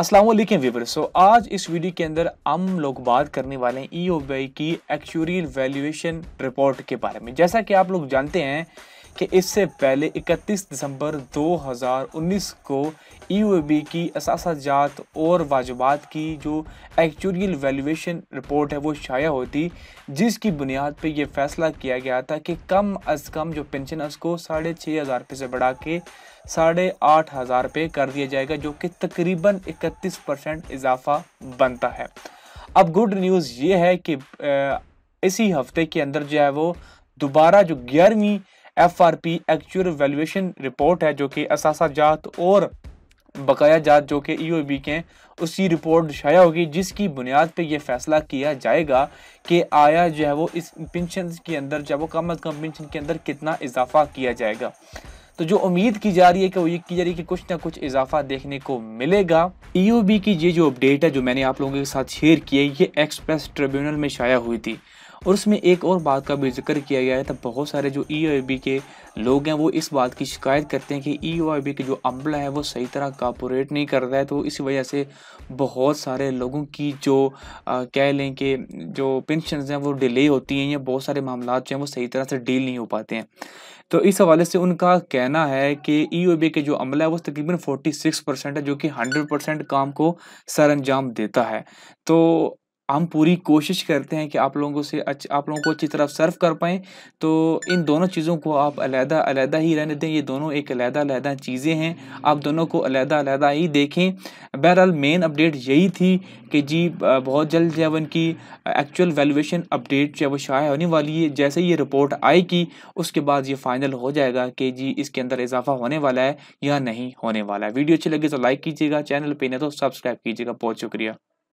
अस्सलाम वालेकुम व्यूवर सो आज इस वीडियो के अंदर हम लोग बात करने वाले हैं ई e की एक्चुअल वैल्यूएशन रिपोर्ट के बारे में जैसा कि आप लोग जानते हैं कि इससे पहले 31 दिसंबर 2019 को ई e की जात और वाजबात की जो एक्चुअल वैल्यूएशन रिपोर्ट है वो शाया होती जिसकी बुनियाद पे ये फैसला किया गया था कि कम अज़ कम जो पेंशन है उसको साढ़े छः हज़ार रुपये से बढ़ा के साढ़े आठ हज़ार रुपये कर दिया जाएगा जो कि तकरीबन 31 परसेंट इजाफा बनता है अब गुड न्यूज़ ये है कि इसी हफ्ते के अंदर जो है वो दोबारा जो ग्यारहवीं F R P actual valuation report है जो कि जात और बकाया जात जो कि ई ओ बी के उसी रिपोर्ट शाया होगी जिसकी बुनियाद पे ये फैसला किया जाएगा कि आया जो है वो इस पेंशन के अंदर जो है वो कम अज़ कम पेंशन के अंदर कितना इजाफा किया जाएगा तो जो उम्मीद की जा रही है कि वो ये की जा रही है कि कुछ ना कुछ इजाफा देखने को मिलेगा ई e की ये जो अपडेट है जो मैंने आप लोगों के साथ शेयर की है ये एक्सप्रेस ट्रिब्यूनल में शाया हुई थी और उसमें एक और बात का भी जिक्र किया गया है तब बहुत सारे जो ई e के लोग हैं वो इस बात की शिकायत करते हैं कि ई e के जो अमला है वो सही तरह कॉपोरेट नहीं कर रहा है तो इसी वजह से बहुत सारे लोगों की जो आ, कह लें कि जो पेंशन हैं वो डिले होती हैं या बहुत सारे मामला जो हैं वो सही तरह से डील नहीं हो पाते हैं तो इस हवाले से उनका कहना है कि ई e के जो अमला है वो तकरीबन 46 परसेंट है जो कि 100 परसेंट काम को सर अंजाम देता है तो हम पूरी कोशिश करते हैं कि आप लोगों से अच्छ आप लोगों को अच्छी तरह सर्व कर पाएँ तो इन दोनों चीज़ों को आप अलहदा अलहदा ही रहने दें ये दोनों एक अलहदा अलहदा चीज़ें हैं आप दोनों को अलहदा अलहदा ही देखें बहरहाल मेन अपडेट यही थी कि जी बहुत जल्द जो है उनकी एक्चुअल वैल्यूशन अपडेट जो है वो शाया होने वाली है जैसे ये रिपोर्ट आएगी उसके बाद ये फाइनल हो जाएगा कि जी इसके अंदर इजाफा होने वाला है या नहीं होने वाला है वीडियो अच्छी लगी तो लाइक कीजिएगा चैनल पर नहीं तो सब्सक्राइब कीजिएगा बहुत शुक्रिया